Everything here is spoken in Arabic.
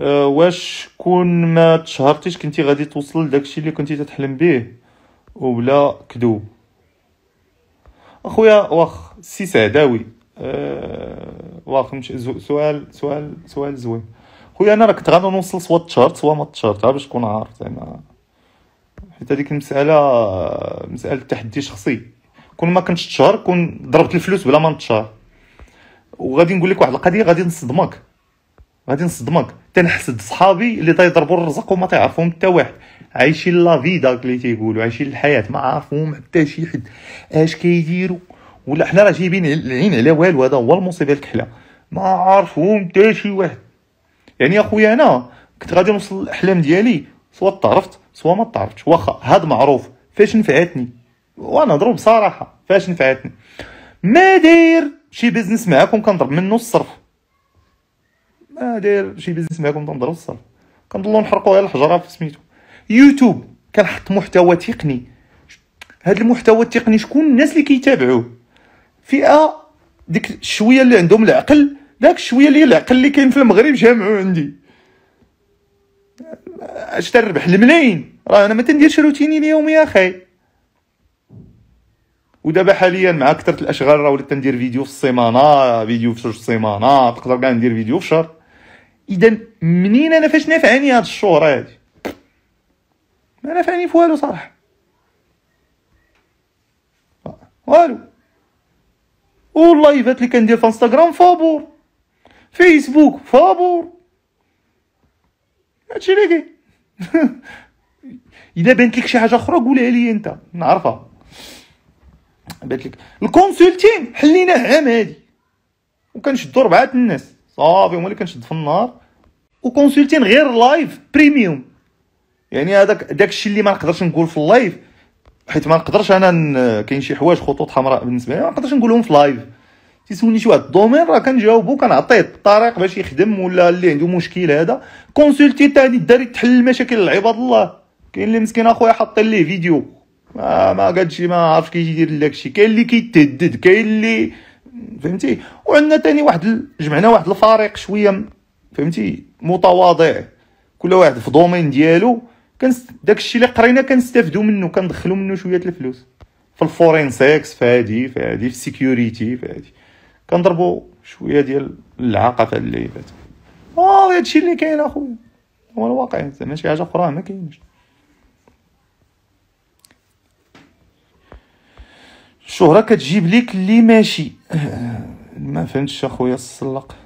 أه، واش كون ما تشهرتيش كنتي غادي توصل لداكشي اللي كنتي تتحلم به ولا كذوب اخويا واخ سي سعداوي أه واخ مش سؤال سؤال سؤال زوين خويا انا راه كنت غادي نوصل سوا تشهرت سوا ما عا باش تكون عارف زعما حيت هذيك المساله مساله تحدي شخصي كون ما كنتش تشهر كون ضربت الفلوس بلا ما نتشهر وغادي نقول لك واحد القضيه غادي نصدمك غادي نصدمك تنحسد صحابي اللي تيضربوا الرزق وما تيعرفهم حتى واحد عايشين لا فيدا اللي تيقولوا عايشين الحياه ما عارفهم حتى شي حد اش كيديروا ولا حنا راه جايبين العين على والو هذا هو المصيبه الكحله ما عارفهم حتى شي واحد يعني اخويا انا كنت غادي نوصل الاحلام ديالي سوا تعرفت سوا ما تعرفتش واخا هاد معروف فاش نفعتني وانا نضرب بصراحه فاش نفعتني ما داير شي بيزنس معاكم كنضرب منه الصرف ما داير شي بيزنس معاكم تنضرب الصرف كنضلو نحرقو غير الحجره في سميتو يوتيوب كنحط محتوى تقني هذا المحتوى التقني شكون الناس اللي كيتابعوه فئه ديك الشويه اللي عندهم العقل داك الشويه اللي العقل اللي كاين في المغرب جامعو عندي اش تربح الملايين راه انا ما تنديرش روتيني اليومي اخي ودابا حاليا مع كثره الاشغال راه وليت تندير فيديو في السيمانه فيديو في جوج سيمانات تقدر كاع ندير فيديو في شهر اذا منين انا فاش نافعني هاد الشهره هادي ما نافعني في والو صراحه والو واللايفات اللي كندير في انستغرام فابور فيسبوك فابور هادشي اللي كاين الا بانت لك شي حاجه اخرى قولها لي انت نعرفها بانت لك الكونسلتين حليناه عام هادي وكنشدو ربعه الناس صافي هما اللي كنشد في النار وكونسلتين غير لايف بريميوم يعني هذاك داك الشيء اللي ما نقدرش نقول في اللايف حيت ما نقدرش انا كاين شي حوايج خطوط حمراء بالنسبه لي ما نقدرش نقولهم في لايف تيسولني شي واحد الدومين راه كنجاوبو كنعطيه الطريق باش يخدم ولا اللي عنده مشكل هذا كونسلتي تاني الدري تحل المشاكل لعباد الله كاين اللي مسكين اخويا حاطين ليه فيديو ما ما قادش ما عارفش كيدير لك شي كاين اللي كيتهدد كاين اللي فهمتي وعندنا تاني واحد جمعنا واحد الفريق شويه فهمتي متواضع كل واحد في دومين ديالو كان داك الشيء اللي قرينا كنستافدوا منه كندخلوا منه شويه الفلوس في الفورينسيكس في هادي في هادي في السيكيوريتي في هادي كنضربوا شويه ديال العاقه في اللعيبات اه هادشي اللي كاين اخويا هو الواقع زعما شي حاجه اخرى ما كاينش الشهره كتجيب ليك اللي ماشي آه، ما فهمتش اخويا السلق